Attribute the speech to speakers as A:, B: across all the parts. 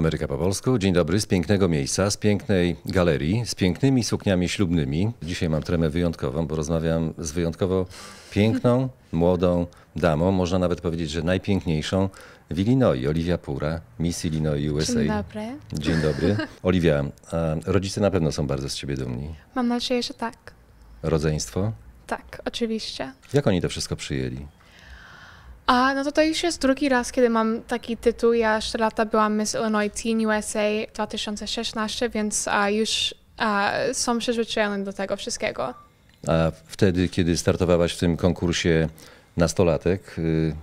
A: Ameryka po polsku. Dzień dobry z pięknego miejsca, z pięknej galerii, z pięknymi sukniami ślubnymi. Dzisiaj mam tremę wyjątkową, bo rozmawiam z wyjątkowo piękną, młodą damą, można nawet powiedzieć, że najpiękniejszą w Illinois. Oliwia Pura, Miss Illinois USA. Dzień dobry. Dzień dobry. Oliwia, rodzice na pewno są bardzo z ciebie dumni.
B: Mam nadzieję, że tak.
A: Rodzeństwo?
B: Tak, oczywiście.
A: Jak oni to wszystko przyjęli?
B: A no to to już jest drugi raz, kiedy mam taki tytuł. Ja 4 lata byłam Miss Illinois Teen USA 2016, więc a, już a, są przyzwyczajony do tego wszystkiego.
A: A wtedy, kiedy startowałaś w tym konkursie nastolatek, y,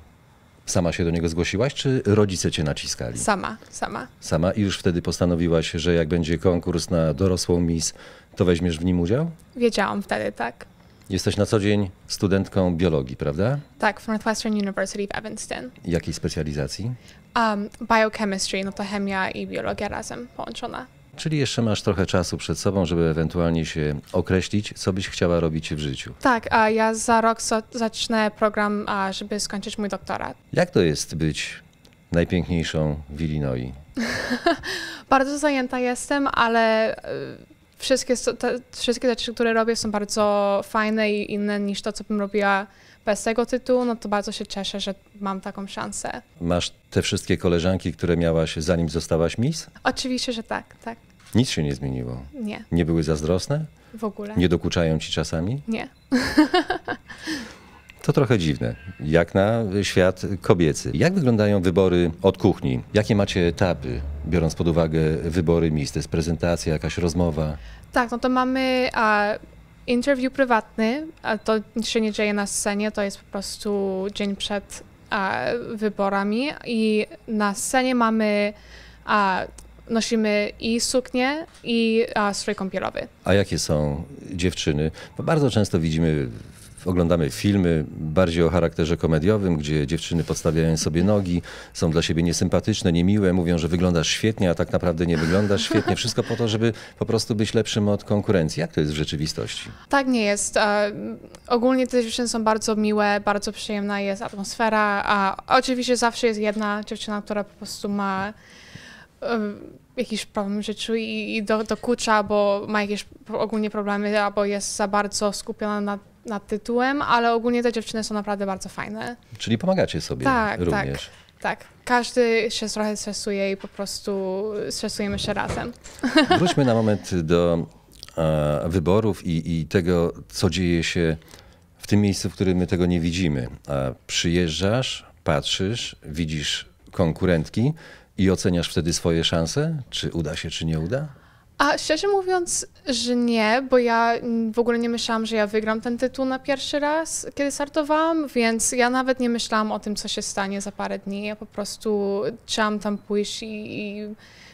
A: sama się do niego zgłosiłaś, czy rodzice cię naciskali?
B: Sama, sama.
A: Sama i już wtedy postanowiłaś, że jak będzie konkurs na dorosłą Miss, to weźmiesz w nim udział?
B: Wiedziałam wtedy, tak.
A: Jesteś na co dzień studentką biologii, prawda?
B: Tak, w Northwestern University w Evanston.
A: Jakiej specjalizacji?
B: Um, biochemistry, no to chemia i biologia razem połączona.
A: Czyli jeszcze masz trochę czasu przed sobą, żeby ewentualnie się określić, co byś chciała robić w życiu.
B: Tak, a ja za rok zacznę program, a, żeby skończyć mój doktorat.
A: Jak to jest być najpiękniejszą w Illinois?
B: Bardzo zajęta jestem, ale y, wszystkie, te, wszystkie rzeczy, które robię są bardzo fajne i inne niż to, co bym robiła bez tego tytułu, no to bardzo się cieszę, że mam taką szansę.
A: Masz te wszystkie koleżanki, które miałaś zanim zostałaś Miss?
B: Oczywiście, że tak, tak.
A: Nic się nie zmieniło? Nie. Nie były zazdrosne? W ogóle. Nie dokuczają ci czasami?
B: Nie.
A: To trochę dziwne, jak na świat kobiecy. Jak wyglądają wybory od kuchni? Jakie macie etapy, biorąc pod uwagę wybory miejsc? To jest prezentacja, jakaś rozmowa?
B: Tak, no to mamy a, interview prywatny, a to się nie dzieje na scenie, to jest po prostu dzień przed a, wyborami i na scenie mamy a, nosimy i suknię, i a, strój kąpielowy.
A: A jakie są dziewczyny? Bo bardzo często widzimy oglądamy filmy bardziej o charakterze komediowym, gdzie dziewczyny podstawiają sobie nogi, są dla siebie niesympatyczne, niemiłe, mówią, że wyglądasz świetnie, a tak naprawdę nie wyglądasz świetnie. Wszystko po to, żeby po prostu być lepszym od konkurencji. Jak to jest w rzeczywistości?
B: Tak nie jest. Ogólnie te dziewczyny są bardzo miłe, bardzo przyjemna jest atmosfera, a oczywiście zawsze jest jedna dziewczyna, która po prostu ma jakiś problem w życiu i, i dokucza, bo ma jakieś ogólnie problemy, albo jest za bardzo skupiona na nad tytułem, ale ogólnie te dziewczyny są naprawdę bardzo fajne.
A: Czyli pomagacie sobie tak, tak. również.
B: Tak, tak. Każdy się trochę stresuje i po prostu stresujemy się razem.
A: Wróćmy na moment do e, wyborów i, i tego, co dzieje się w tym miejscu, w którym my tego nie widzimy. E, przyjeżdżasz, patrzysz, widzisz konkurentki i oceniasz wtedy swoje szanse, czy uda się, czy nie uda?
B: A szczerze mówiąc, że nie, bo ja w ogóle nie myślałam, że ja wygram ten tytuł na pierwszy raz, kiedy startowałam, więc ja nawet nie myślałam o tym, co się stanie za parę dni. Ja po prostu chciałam tam pójść i, i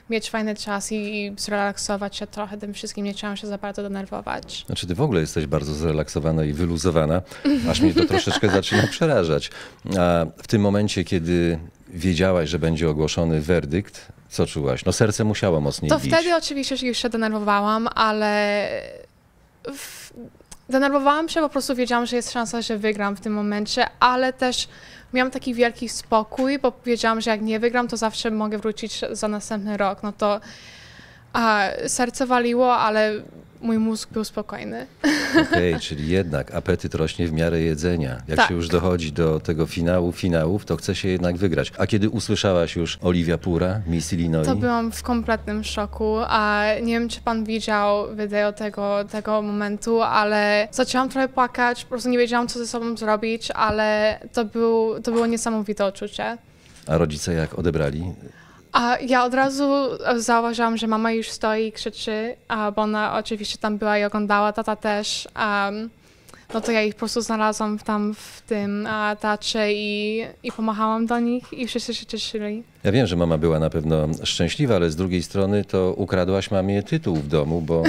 B: mieć fajny czas i, i, zrelaksować się trochę tym wszystkim. Nie chciałam się za bardzo denerwować.
A: Znaczy ty w ogóle jesteś bardzo zrelaksowana i wyluzowana, aż mnie to troszeczkę zaczyna przerażać. A w tym momencie, kiedy wiedziałaś, że będzie ogłoszony werdykt, co czułaś? No serce musiało mocniej To bić. wtedy
B: oczywiście już się denerwowałam, ale w... denerwowałam się, po prostu wiedziałam, że jest szansa, że wygram w tym momencie, ale też miałam taki wielki spokój, bo wiedziałam, że jak nie wygram, to zawsze mogę wrócić za następny rok. No to a serce waliło, ale mój mózg był spokojny. Okej,
A: okay, czyli jednak apetyt rośnie w miarę jedzenia. Jak tak. się już dochodzi do tego finału finałów, to chce się jednak wygrać. A kiedy usłyszałaś już Oliwia Pura, Miss Illinois? To
B: byłam w kompletnym szoku, a nie wiem, czy pan widział wideo tego, tego momentu, ale zaczęłam trochę płakać, po prostu nie wiedziałam, co ze sobą zrobić, ale to, był, to było niesamowite uczucie.
A: A rodzice jak odebrali
B: a ja od razu e, zauważyłam, że mama już stoi i krzyczy, a, bo ona oczywiście tam była i oglądała, tata też. Um, no to ja ich po prostu znalazłam tam w tym a, teatrze i, i pomachałam do nich i wszyscy się cieszyli.
A: Ja wiem, że mama była na pewno szczęśliwa, ale z drugiej strony to ukradłaś mamie tytuł w domu, bo,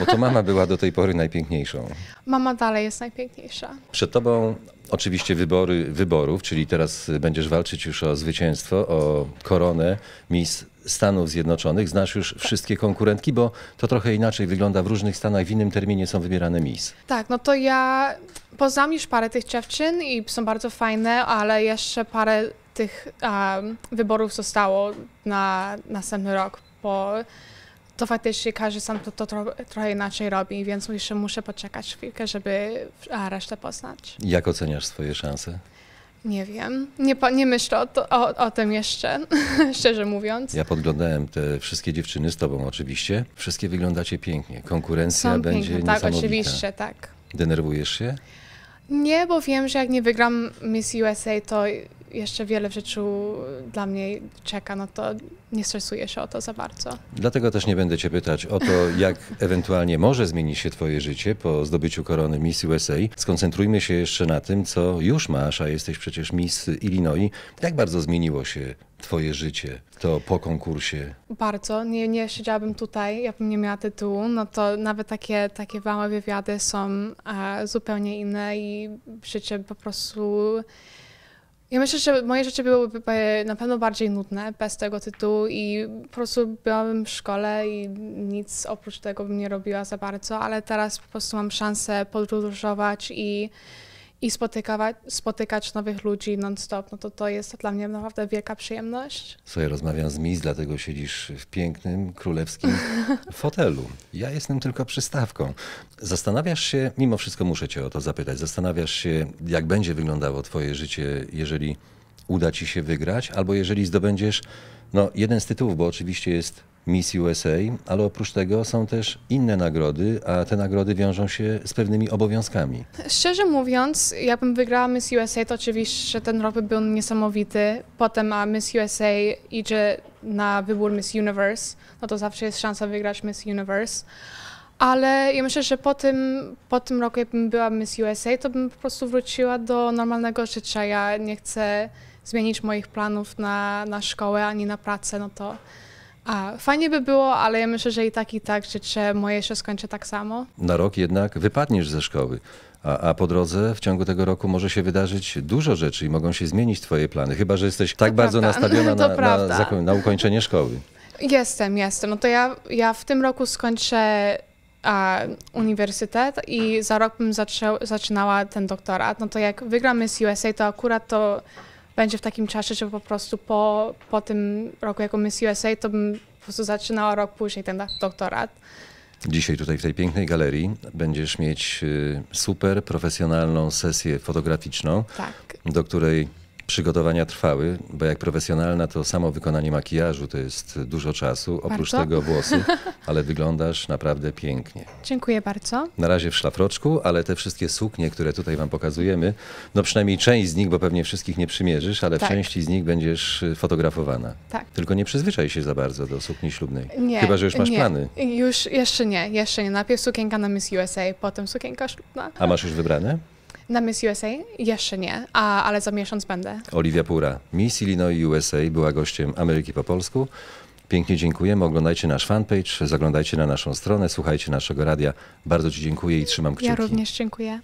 A: bo to mama była do tej pory najpiękniejszą.
B: Mama dalej jest najpiękniejsza.
A: Przed tobą oczywiście wybory wyborów, czyli teraz będziesz walczyć już o zwycięstwo, o koronę Miss Stanów Zjednoczonych. Znasz już wszystkie konkurentki, bo to trochę inaczej wygląda w różnych stanach. W innym terminie są wybierane Miss.
B: Tak, no to ja poznam już parę tych dziewczyn i są bardzo fajne, ale jeszcze parę tych um, wyborów zostało na następny rok, bo to faktycznie każdy sam to, to tro, trochę inaczej robi, więc jeszcze muszę poczekać chwilkę, żeby a, resztę poznać.
A: Jak oceniasz swoje szanse?
B: Nie wiem. Nie, nie myślę o, to, o, o tym jeszcze, szczerze mówiąc.
A: Ja podglądałem te wszystkie dziewczyny z tobą oczywiście. Wszystkie wyglądacie pięknie. Konkurencja Są będzie piękne, Tak, oczywiście, tak. Denerwujesz się?
B: Nie, bo wiem, że jak nie wygram Miss USA, to jeszcze wiele w życiu y, dla mnie czeka, no to nie stresuję się o to za bardzo.
A: Dlatego też nie będę cię pytać o to, jak ewentualnie może zmienić się twoje życie po zdobyciu korony Miss USA. Skoncentrujmy się jeszcze na tym, co już masz, a jesteś przecież Miss Illinois. Jak bardzo zmieniło się twoje życie, to po konkursie?
B: Bardzo. Nie, nie siedziałabym tutaj, ja bym nie miała tytułu, no to nawet takie, takie małe wywiady są e, zupełnie inne i życie po prostu ja myślę, że moje rzeczy byłyby na pewno bardziej nudne bez tego tytułu i po prostu byłabym w szkole i nic oprócz tego bym nie robiła za bardzo, ale teraz po prostu mam szansę podróżować i i spotykać, spotykać nowych ludzi non-stop, no to to jest dla mnie naprawdę wielka przyjemność.
A: Słuchaj, rozmawiam z Miss, dlatego siedzisz w pięknym, królewskim fotelu. Ja jestem tylko przystawką. Zastanawiasz się, mimo wszystko muszę cię o to zapytać, zastanawiasz się, jak będzie wyglądało twoje życie, jeżeli uda ci się wygrać, albo jeżeli zdobędziesz no, jeden z tytułów, bo oczywiście jest Miss USA, ale oprócz tego są też inne nagrody, a te nagrody wiążą się z pewnymi obowiązkami.
B: Szczerze mówiąc, ja bym wygrała Miss USA, to oczywiście ten rok był niesamowity. Potem a Miss USA idzie na wybór Miss Universe, no to zawsze jest szansa wygrać Miss Universe. Ale ja myślę, że po tym, po tym roku, jakbym była Miss USA, to bym po prostu wróciła do normalnego życia. Ja nie chcę zmienić moich planów na, na szkołę ani na pracę, no to a, fajnie by było, ale ja myślę, że i tak, i tak życie moje się skończy tak samo.
A: Na rok jednak wypadniesz ze szkoły, a, a, po drodze w ciągu tego roku może się wydarzyć dużo rzeczy i mogą się zmienić twoje plany, chyba że jesteś tak to bardzo prawda. nastawiona na, na, na, na, ukończenie szkoły.
B: Jestem, jestem. No to ja, ja w tym roku skończę a, uniwersytet i za rok bym zaczę, zaczynała ten doktorat. No to jak wygram Miss USA, to akurat to będzie w takim czasie, że po prostu po, po tym roku jako Miss USA to bym po prostu zaczynała rok później ten doktorat.
A: Dzisiaj tutaj w tej pięknej galerii będziesz mieć y, super profesjonalną sesję fotograficzną, tak. do której Przygotowania trwały, bo jak profesjonalna, to samo wykonanie makijażu to jest dużo czasu. Oprócz bardzo? tego włosy, ale wyglądasz naprawdę pięknie.
B: Dziękuję bardzo.
A: Na razie w szlafroczku, ale te wszystkie suknie, które tutaj Wam pokazujemy, no przynajmniej część z nich, bo pewnie wszystkich nie przymierzysz, ale tak. w części z nich będziesz y, fotografowana. Tak. Tylko nie przyzwyczaj się za bardzo do sukni ślubnej. Nie, Chyba, że już masz nie. plany.
B: Już jeszcze nie, jeszcze nie. Najpierw sukienka na Miss USA, potem sukienka ślubna. A
A: masz już wybrane?
B: Na Miss USA? Jeszcze nie, a, ale za miesiąc będę.
A: Oliwia Pura, Miss Illinois USA, była gościem Ameryki po polsku. Pięknie dziękujemy. Oglądajcie nasz fanpage, zaglądajcie na naszą stronę, słuchajcie naszego radia. Bardzo Ci dziękuję i trzymam kciuki. Ja
B: również dziękuję.